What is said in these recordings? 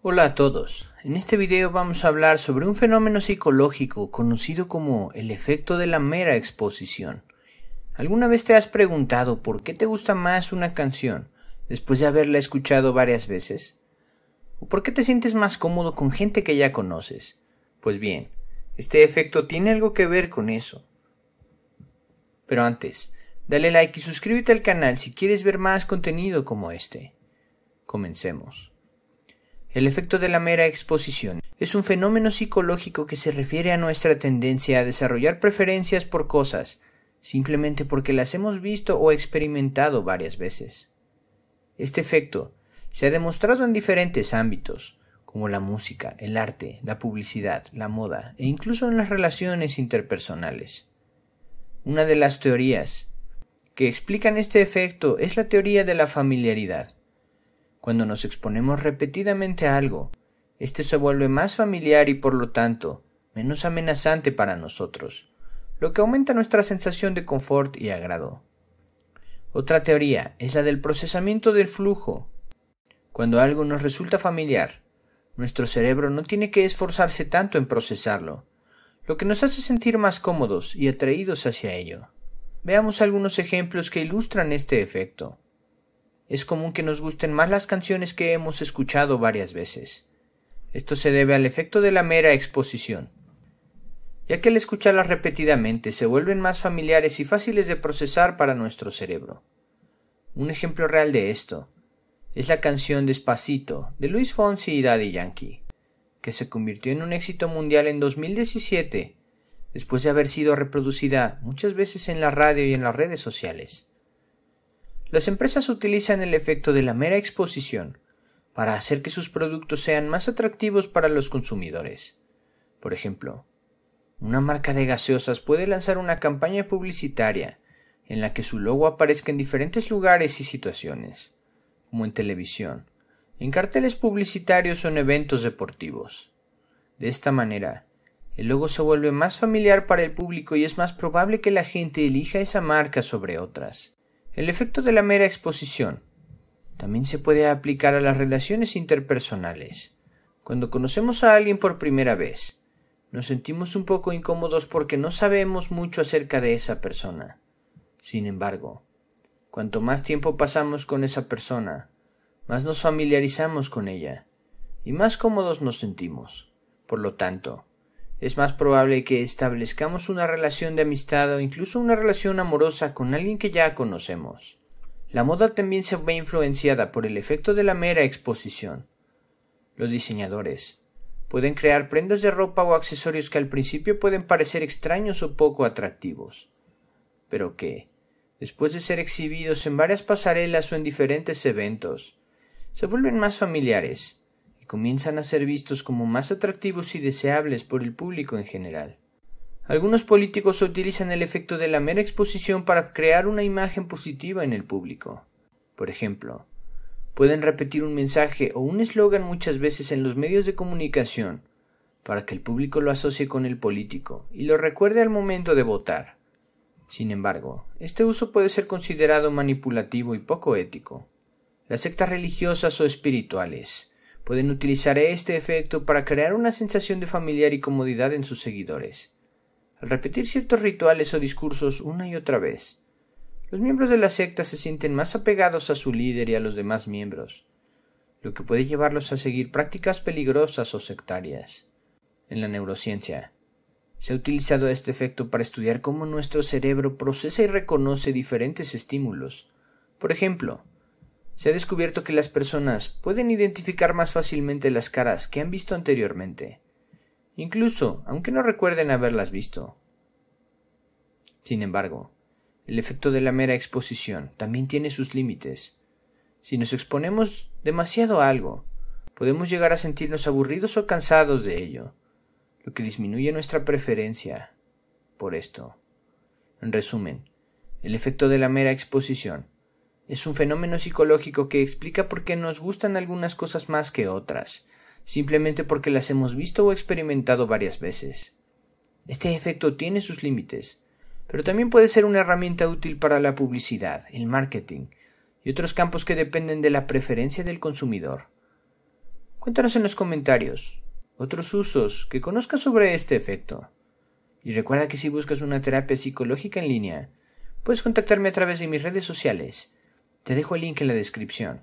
Hola a todos, en este video vamos a hablar sobre un fenómeno psicológico conocido como el efecto de la mera exposición. ¿Alguna vez te has preguntado por qué te gusta más una canción después de haberla escuchado varias veces? ¿O por qué te sientes más cómodo con gente que ya conoces? Pues bien, este efecto tiene algo que ver con eso. Pero antes, dale like y suscríbete al canal si quieres ver más contenido como este. Comencemos. El efecto de la mera exposición es un fenómeno psicológico que se refiere a nuestra tendencia a desarrollar preferencias por cosas, simplemente porque las hemos visto o experimentado varias veces. Este efecto se ha demostrado en diferentes ámbitos, como la música, el arte, la publicidad, la moda e incluso en las relaciones interpersonales. Una de las teorías que explican este efecto es la teoría de la familiaridad, cuando nos exponemos repetidamente a algo, éste se vuelve más familiar y por lo tanto menos amenazante para nosotros, lo que aumenta nuestra sensación de confort y agrado. Otra teoría es la del procesamiento del flujo. Cuando algo nos resulta familiar, nuestro cerebro no tiene que esforzarse tanto en procesarlo, lo que nos hace sentir más cómodos y atraídos hacia ello. Veamos algunos ejemplos que ilustran este efecto es común que nos gusten más las canciones que hemos escuchado varias veces. Esto se debe al efecto de la mera exposición, ya que al escucharlas repetidamente se vuelven más familiares y fáciles de procesar para nuestro cerebro. Un ejemplo real de esto es la canción Despacito de Luis Fonsi y Daddy Yankee, que se convirtió en un éxito mundial en 2017, después de haber sido reproducida muchas veces en la radio y en las redes sociales. Las empresas utilizan el efecto de la mera exposición para hacer que sus productos sean más atractivos para los consumidores. Por ejemplo, una marca de gaseosas puede lanzar una campaña publicitaria en la que su logo aparezca en diferentes lugares y situaciones, como en televisión, en carteles publicitarios o en eventos deportivos. De esta manera, el logo se vuelve más familiar para el público y es más probable que la gente elija esa marca sobre otras. El efecto de la mera exposición también se puede aplicar a las relaciones interpersonales. Cuando conocemos a alguien por primera vez, nos sentimos un poco incómodos porque no sabemos mucho acerca de esa persona. Sin embargo, cuanto más tiempo pasamos con esa persona, más nos familiarizamos con ella y más cómodos nos sentimos. Por lo tanto, es más probable que establezcamos una relación de amistad o incluso una relación amorosa con alguien que ya conocemos. La moda también se ve influenciada por el efecto de la mera exposición. Los diseñadores pueden crear prendas de ropa o accesorios que al principio pueden parecer extraños o poco atractivos, pero que, después de ser exhibidos en varias pasarelas o en diferentes eventos, se vuelven más familiares comienzan a ser vistos como más atractivos y deseables por el público en general. Algunos políticos utilizan el efecto de la mera exposición para crear una imagen positiva en el público. Por ejemplo, pueden repetir un mensaje o un eslogan muchas veces en los medios de comunicación para que el público lo asocie con el político y lo recuerde al momento de votar. Sin embargo, este uso puede ser considerado manipulativo y poco ético. Las sectas religiosas o espirituales pueden utilizar este efecto para crear una sensación de familiar y comodidad en sus seguidores. Al repetir ciertos rituales o discursos una y otra vez, los miembros de la secta se sienten más apegados a su líder y a los demás miembros, lo que puede llevarlos a seguir prácticas peligrosas o sectarias. En la neurociencia, se ha utilizado este efecto para estudiar cómo nuestro cerebro procesa y reconoce diferentes estímulos. Por ejemplo, se ha descubierto que las personas pueden identificar más fácilmente las caras que han visto anteriormente, incluso aunque no recuerden haberlas visto. Sin embargo, el efecto de la mera exposición también tiene sus límites. Si nos exponemos demasiado a algo, podemos llegar a sentirnos aburridos o cansados de ello, lo que disminuye nuestra preferencia por esto. En resumen, el efecto de la mera exposición es un fenómeno psicológico que explica por qué nos gustan algunas cosas más que otras, simplemente porque las hemos visto o experimentado varias veces. Este efecto tiene sus límites, pero también puede ser una herramienta útil para la publicidad, el marketing y otros campos que dependen de la preferencia del consumidor. Cuéntanos en los comentarios otros usos que conozcas sobre este efecto. Y recuerda que si buscas una terapia psicológica en línea, puedes contactarme a través de mis redes sociales te dejo el link en la descripción.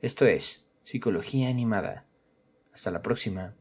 Esto es, Psicología Animada. Hasta la próxima.